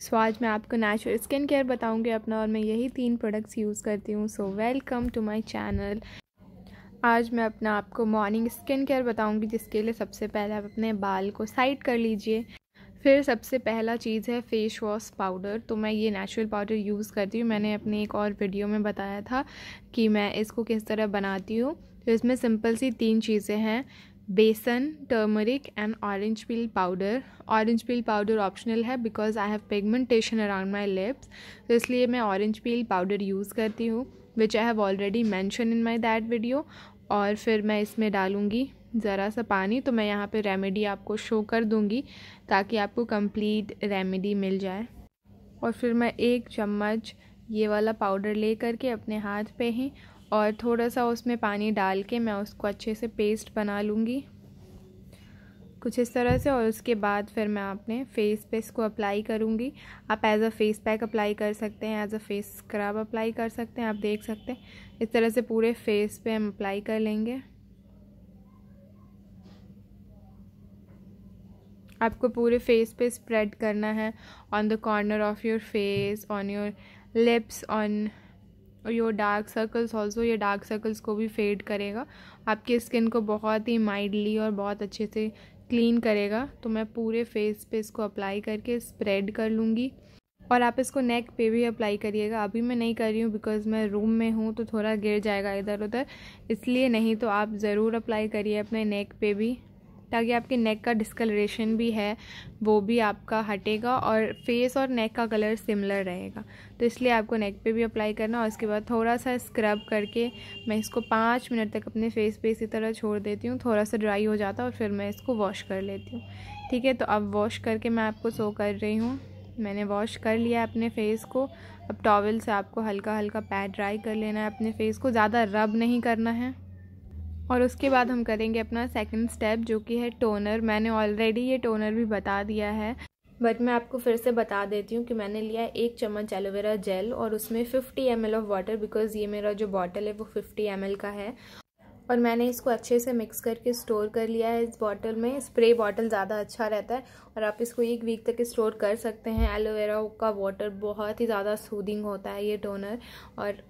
सो आज मैं आपको नेचुरल स्किन केयर बताऊंगी अपना और मैं यही तीन प्रोडक्ट्स यूज़ करती हूँ so welcome to my channel आज मैं अपना आपको मॉर्निंग स्किन केयर बताऊंगी जिसके लिए सबसे पहले आप अपने बाल को साइड कर लीजिए फिर सबसे पहला चीज़ है फेस वॉश पाउडर तो मैं ये नेचुरल पाउडर यूज़ करती हूँ मैंने अपने एक और वीडियो में बताया था कि मैं इसको किस तरह बनाती हूँ तो इसमें सिंपल सी तीन चीज़ें हैं बेसन turmeric and orange peel powder orange peel powder optional है because I have pigmentation around my lips तो इसलिए मैं ऑरेंज पील पाउडर यूज़ करती हूँ which I have already mention in my that video और फिर मैं इसमें डालूँगी ज़रा सा पानी तो मैं यहाँ पर रेमेडी आपको शो कर दूँगी ताकि आपको कम्प्लीट रेमेडी मिल जाए और फिर मैं एक चम्मच ये वाला पाउडर ले करके अपने हाथ पे ही और थोड़ा सा उसमें पानी डाल के मैं उसको अच्छे से पेस्ट बना लूँगी कुछ इस तरह से और उसके बाद फिर मैं अपने फेस पे इसको अप्लाई करूँगी आप as a face pack apply कर सकते हैं as a face scrub apply कर सकते हैं आप देख सकते हैं इस तरह से पूरे फेस पे हम अप्लाई कर लेंगे आपको पूरे फेस पे स्प्रेड करना है on the corner of your face on your lips on और योर डार्क सर्कल्स ऑल्सो ये डार्क सर्कल्स को भी फेड करेगा आपकी स्किन को बहुत ही माइल्डली और बहुत अच्छे से क्लीन करेगा तो मैं पूरे फेस पे इसको अप्लाई करके स्प्रेड कर लूँगी और आप इसको नेक पे भी अप्लाई करिएगा अभी मैं नहीं कर रही हूँ बिकॉज मैं रूम में हूँ तो थोड़ा गिर जाएगा इधर उधर इसलिए नहीं तो आप ज़रूर अप्लाई करिए अपने नेक पे भी ताकि आपके नेक का डिस्कलरेशन भी है वो भी आपका हटेगा और फेस और नेक का कलर सिमिलर रहेगा तो इसलिए आपको नेक पे भी अप्लाई करना और उसके बाद थोड़ा सा स्क्रब करके मैं इसको पाँच मिनट तक अपने फेस पे इसी तरह छोड़ देती हूँ थोड़ा सा ड्राई हो जाता है और फिर मैं इसको वॉश कर लेती हूँ ठीक है तो अब वॉश करके मैं आपको सो कर रही हूँ मैंने वॉश कर लिया अपने फेस को अब टॉवल से आपको हल्का हल्का पैड ड्राई कर लेना है अपने फेस को ज़्यादा रब नहीं करना है और उसके बाद हम करेंगे अपना सेकंड स्टेप जो कि है टोनर मैंने ऑलरेडी ये टोनर भी बता दिया है बट मैं आपको फिर से बता देती हूँ कि मैंने लिया एक चम्मच एलोवेरा जेल और उसमें 50 एम ऑफ़ वाटर बिकॉज़ ये मेरा जो बॉटल है वो 50 एम का है और मैंने इसको अच्छे से मिक्स करके स्टोर कर लिया है इस बॉटल में स्प्रे बॉटल ज़्यादा अच्छा रहता है और आप इसको एक वीक तक स्टोर कर सकते हैं एलोवेरा का वाटर बहुत ही ज़्यादा सूदिंग होता है ये टोनर और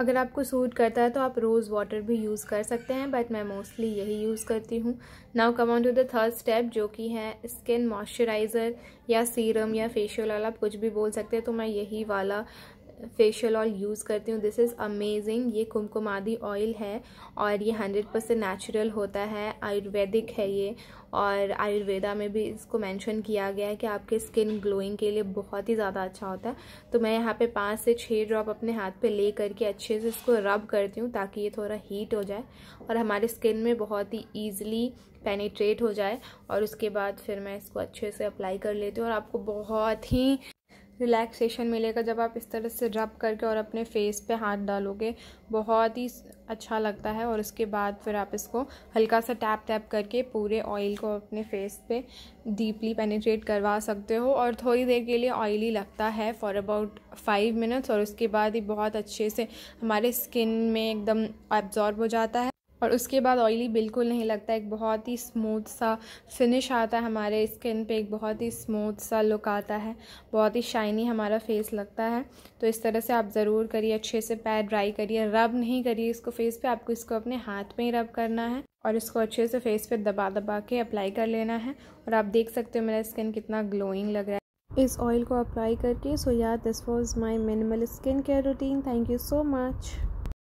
अगर आपको सूट करता है तो आप रोज़ वाटर भी यूज़ कर सकते हैं बट मैं मोस्टली यही यूज़ करती हूँ now come on to the third step जो कि है स्किन मॉइस्चराइज़र या सीरम या फेशियल वाला आप कुछ भी बोल सकते हैं तो मैं यही वाला फेशियल ऑयल यूज़ करती हूँ दिस इज़ अमेजिंग ये कुमकुम आदि ऑयल है और ये हंड्रेड परसेंट नेचुरल होता है आयुर्वेदिक है ये और आयुर्वेदा में भी इसको मेंशन किया गया है कि आपके स्किन ग्लोइंग के लिए बहुत ही ज़्यादा अच्छा होता है तो मैं यहाँ पे पाँच से छः ड्रॉप अपने हाथ पे ले करके अच्छे से इसको रब करती हूँ ताकि ये थोड़ा हीट हो जाए और हमारे स्किन में बहुत ही ईजिली पेनीट्रेट हो जाए और उसके बाद फिर मैं इसको अच्छे से अप्लाई कर लेती हूँ और आपको बहुत ही रिलैक्सेशन मिलेगा जब आप इस तरह से रब करके और अपने फेस पे हाथ डालोगे बहुत ही अच्छा लगता है और उसके बाद फिर आप इसको हल्का सा टैप टैप करके पूरे ऑयल को अपने फेस पे डीपली पेनिट्रेट करवा सकते हो और थोड़ी देर के लिए ऑयली लगता है फॉर अबाउट फाइव मिनट्स और उसके बाद ही बहुत अच्छे से हमारे स्किन में एकदम एब्जॉर्ब हो जाता है और उसके बाद ऑयली बिल्कुल नहीं लगता एक बहुत ही स्मूथ सा फिनिश आता है हमारे स्किन पे एक बहुत ही स्मूथ सा लुक आता है बहुत ही शाइनी हमारा फेस लगता है तो इस तरह से आप ज़रूर करिए अच्छे से पैर ड्राई करिए रब नहीं करिए इसको फेस पे आपको इसको अपने हाथ में ही रब करना है और इसको अच्छे से फेस पर दबा दबा के अप्लाई कर लेना है और आप देख सकते हो मेरा स्किन कितना ग्लोइंग लग रहा है इस ऑयल को अप्लाई करके सो या this was my minimal skin care routine thank you so much